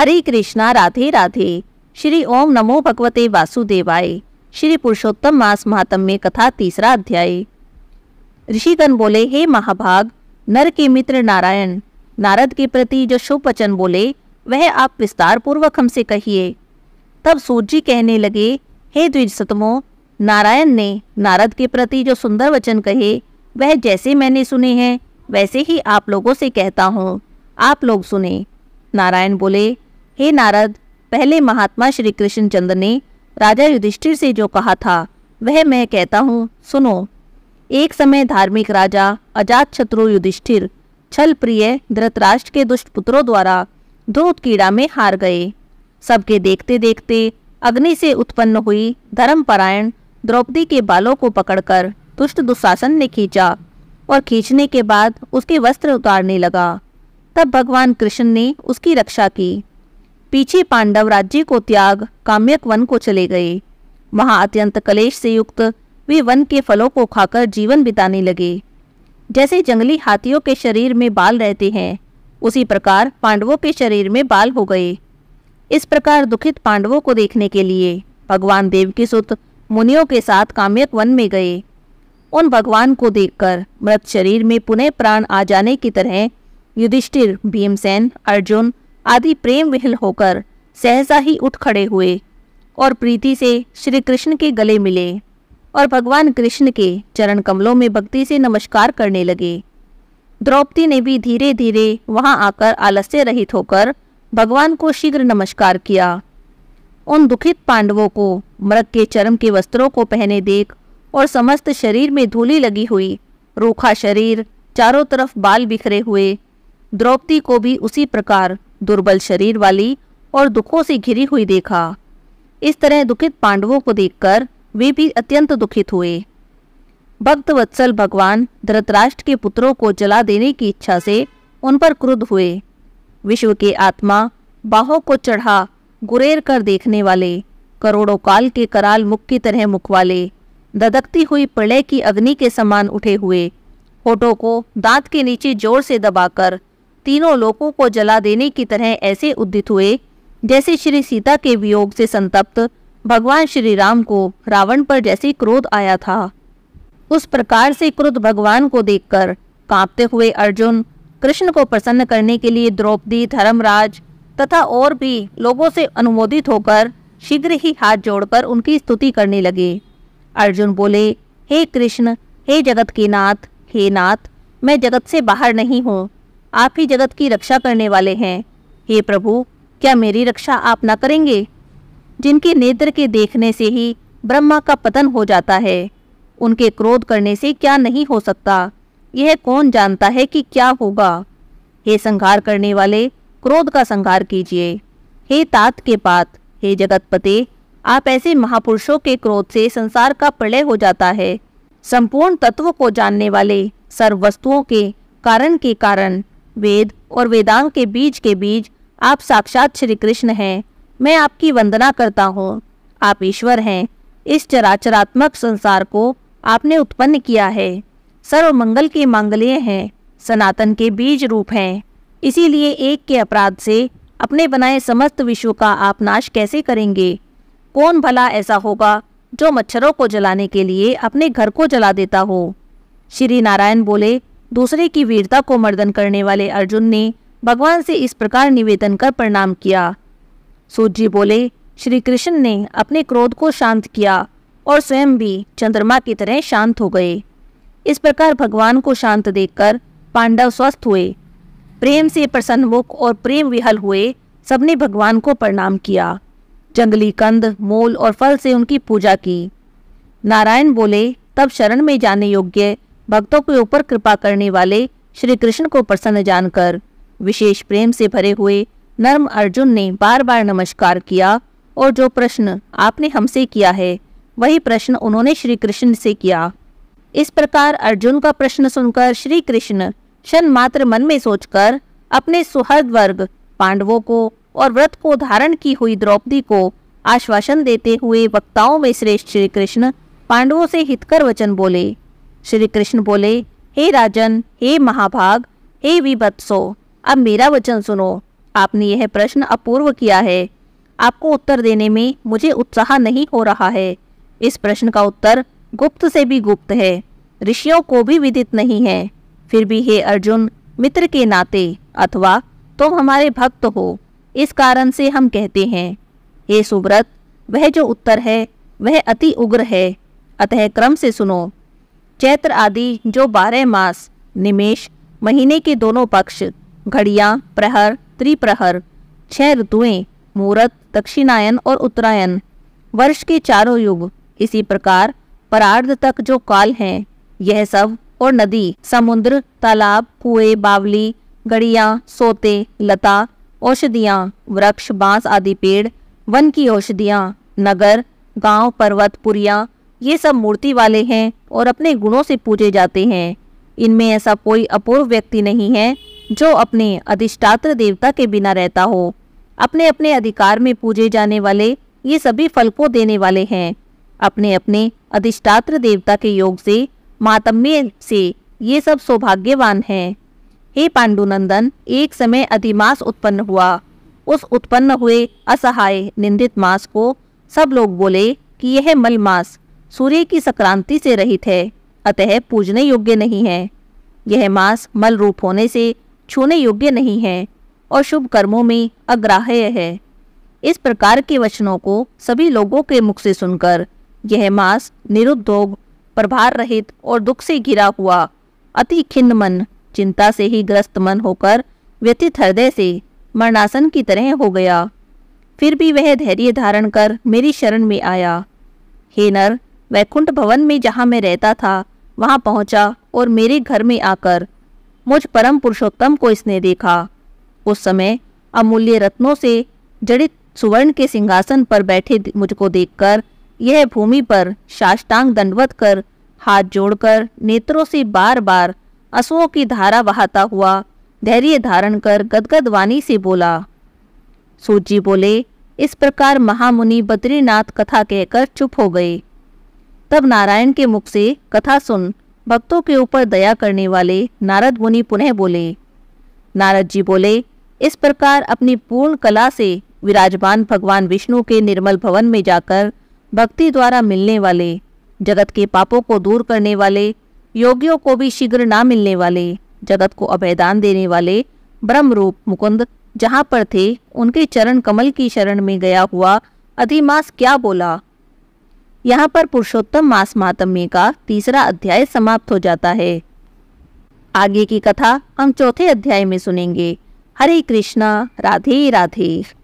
हरे कृष्णा राधे राधे श्री ओम नमो भगवते वासुदेवाय श्री पुरुषोत्तम मास महात्म में कथा तीसरा अध्याय ऋषिगण बोले हे महाभाग नर के मित्र नारायण नारद के प्रति जो शुभ वचन बोले वह आप विस्तार पूर्वक हमसे कहिए तब सूर्य कहने लगे हे द्विजतमो नारायण ने नारद के प्रति जो सुंदर वचन कहे वह जैसे मैंने सुने हैं वैसे ही आप लोगों से कहता हूँ आप लोग सुने नारायण बोले हे नारद पहले महात्मा श्री कृष्णचंद्र ने राजा युधिष्ठिर से जो कहा था वह मैं कहता हूँ सुनो एक समय धार्मिक राजा अजात शत्रु युधिष्ठिर छल प्रिय धृतराष्ट्र के दुष्ट पुत्रों द्वारा धूत कीड़ा में हार गए सबके देखते देखते अग्नि से उत्पन्न हुई धर्मपरायण द्रौपदी के बालों को पकड़कर दुष्ट दुशासन ने खींचा और खींचने के बाद उसके वस्त्र उतारने लगा तब भगवान कृष्ण ने उसकी रक्षा की पीछे पांडव राज्य को त्याग काम्यक वन को चले गए वहां अत्यंत कलेश से युक्त वे वन के फलों को खाकर जीवन बिताने लगे जैसे जंगली हाथियों के शरीर में बाल रहते हैं उसी प्रकार पांडवों के शरीर में बाल हो गए इस प्रकार दुखित पांडवों को देखने के लिए भगवान देव की सुत मुनियों के साथ काम्यक वन में गए उन भगवान को देखकर मृत शरीर में पुनः प्राण आ जाने की तरह युधिष्ठिर भीमसेन अर्जुन आदि प्रेम विहल होकर सहसा ही उठ खड़े हुए और प्रीति से श्री कृष्ण के गले मिले और भगवान कृष्ण के चरण कमलों में भक्ति से नमस्कार करने लगे द्रौपदी ने भी धीरे धीरे वहां आकर आलस्य रहित होकर भगवान को शीघ्र नमस्कार किया उन दुखित पांडवों को मृग के चरम के वस्त्रों को पहने देख और समस्त शरीर में धूली लगी हुई रूखा शरीर चारों तरफ बाल बिखरे हुए द्रौपदी को भी उसी प्रकार दुर्बल शरीर वाली और दुखों से घिरी हुई देखा इस तरह दुखित पांडवों को देखकर वे भी अत्यंत दुखित हुए भक्त वत्सल भगवान धृतराष्ट्र के पुत्रों को जला देने की इच्छा से उन पर क्रुद्ध हुए विश्व के आत्मा बाहों को चढ़ा गुरेर कर देखने वाले करोड़ों काल के कराल मुख की तरह मुख वाले ददकती हुई प्रलय की अग्नि के समान उठे हुए होठों को दांत के नीचे जोर से दबाकर तीनों लोगों को जला देने की तरह ऐसे उद्दित हुए जैसे श्री सीता के वियोग से संतप्त भगवान श्री राम को रावण पर जैसे क्रोध आया था उस प्रकार से क्रोध भगवान को देखकर कांपते हुए अर्जुन कृष्ण को प्रसन्न करने के लिए द्रौपदी धर्मराज तथा और भी लोगों से अनुमोदित होकर शीघ्र ही हाथ जोड़कर उनकी स्तुति करने लगे अर्जुन बोले हे कृष्ण हे जगत के नाथ हे नाथ मैं जगत से बाहर नहीं हूँ आप ही जगत की रक्षा करने वाले हैं हे प्रभु क्या मेरी रक्षा आप न करेंगे जिनके नेत्र के देखने से ही ब्रह्मा का पतन हो जाता है उनके क्रोध करने से क्या नहीं हो सकता यह कौन जानता है कि क्या होगा हे संघार करने वाले क्रोध का संघार कीजिए हे तात के पात हे जगतपते आप ऐसे महापुरुषों के क्रोध से संसार का प्रलय हो जाता है संपूर्ण तत्व को जानने वाले सर्व वस्तुओं के कारण के कारण वेद और वेदांग के बीज के बीज आप साक्षात श्री कृष्ण हैं मैं आपकी वंदना करता हूँ आप ईश्वर हैं इस चराचरात्मक संसार को आपने उत्पन्न किया है सर्व मंगल के मांगल्य हैं सनातन के बीज रूप हैं इसीलिए एक के अपराध से अपने बनाए समस्त विश्व का आप नाश कैसे करेंगे कौन भला ऐसा होगा जो मच्छरों को जलाने के लिए अपने घर को जला देता हो श्री नारायण बोले दूसरे की वीरता को मर्दन करने वाले अर्जुन ने भगवान से इस प्रकार निवेदन कर प्रणाम किया सूजी बोले श्री कृष्ण ने अपने क्रोध को शांत किया और स्वयं भी चंद्रमा की तरह शांत हो गए इस प्रकार भगवान को शांत देखकर पांडव स्वस्थ हुए प्रेम से प्रसन्न मुख और प्रेम विहल हुए सबने भगवान को प्रणाम किया जंगली कंद मूल और फल से उनकी पूजा की नारायण बोले तब शरण में जाने योग्य भक्तों के ऊपर कृपा करने वाले श्री कृष्ण को प्रसन्न जानकर विशेष प्रेम से भरे हुए नर्म अर्जुन ने बार बार नमस्कार किया और जो प्रश्न आपने हमसे किया है वही प्रश्न उन्होंने श्री कृष्ण से किया इस प्रकार अर्जुन का प्रश्न सुनकर श्री कृष्ण क्षण मात्र मन में सोचकर अपने सुहृद वर्ग पांडवों को और व्रत को धारण की हुई द्रौपदी को आश्वासन देते हुए वक्ताओं में श्रेष्ठ श्री कृष्ण पांडवों से हितकर वचन बोले श्री कृष्ण बोले हे राजन हे महाभाग हे विभत्सो अब मेरा वचन सुनो आपने यह प्रश्न अपूर्व किया है आपको उत्तर देने में मुझे उत्साह नहीं हो रहा है इस प्रश्न का उत्तर गुप्त से भी गुप्त है ऋषियों को भी विदित नहीं है फिर भी हे अर्जुन मित्र के नाते अथवा तुम तो हमारे भक्त हो इस कारण से हम कहते हैं हे सुब्रत वह जो उत्तर है वह अति उग्र है अतः क्रम से सुनो चैत्र आदि जो बारह मास निमेश महीने के दोनों पक्ष घड़िया प्रहर त्रिप्रहर छह ऋतुएं मुहूर्त दक्षिणायन और उत्तरायन वर्ष के चारों युग इसी प्रकार परार्ध तक जो काल हैं यह सब और नदी समुद्र तालाब कुएं बावली गड़िया सोते लता औषधियाँ वृक्ष बांस आदि पेड़ वन की औषधियाँ नगर गांव पर्वत पुरिया ये सब मूर्ति वाले हैं और अपने गुणों से पूजे जाते हैं इनमें ऐसा कोई अपूर्व व्यक्ति नहीं है जो अपने अधिष्ठात्र देवता के बिना रहता हो अपने अपने अधिकार में पूजे जाने वाले ये सभी फल को देने वाले हैं अपने अपने अधिष्ठात्र देवता के योग से मातम्य से ये सब सौभाग्यवान हैं हे पांडुनंदन एक समय अधिमास उत्पन्न हुआ उस उत्पन्न हुए असहाय निंदित मास को सब लोग बोले कि यह मलमास सूर्य की संक्रांति से रहित है अतः पूजने योग्य नहीं है यह मास मल रूप होने से छूने योग्य नहीं है और शुभ कर्मों में अग्राह्य है इस प्रकार के वचनों को सभी लोगों के मुख से सुनकर यह मास निरुद्योग प्रभार रहित और दुख से घिरा हुआ अति खिन्न मन चिंता से ही ग्रस्त मन होकर व्यतीत हृदय से मरणासन की तरह हो गया फिर भी वह धैर्य धारण कर मेरी शरण में आया हे नर वैकुंठ भवन में जहाँ मैं रहता था वहाँ पहुँचा और मेरे घर में आकर मुझ परम पुरुषोत्तम को इसने देखा उस समय अमूल्य रत्नों से जड़ित सुवर्ण के सिंहासन पर बैठे मुझको देखकर यह भूमि पर साष्टांग दंडवत कर हाथ जोड़कर नेत्रों से बार बार असुओं की धारा बहाता हुआ धैर्य धारण कर गदगद वाणी से बोला सूजी बोले इस प्रकार महामुनि बद्रीनाथ कथा कहकर चुप हो गए तब नारायण के मुख से कथा सुन भक्तों के ऊपर दया करने वाले नारद मुनि पुनः बोले नारद जी बोले इस प्रकार अपनी पूर्ण कला से विराजमान भगवान विष्णु के निर्मल भवन में जाकर भक्ति द्वारा मिलने वाले जगत के पापों को दूर करने वाले योगियों को भी शीघ्र ना मिलने वाले जगत को अभयदान देने वाले ब्रह्म रूप मुकुंद जहाँ पर थे उनके चरण कमल की शरण में गया हुआ अधिमास क्या बोला यहाँ पर पुरुषोत्तम मास मातम्य का तीसरा अध्याय समाप्त हो जाता है आगे की कथा हम चौथे अध्याय में सुनेंगे हरे कृष्णा राधे राधे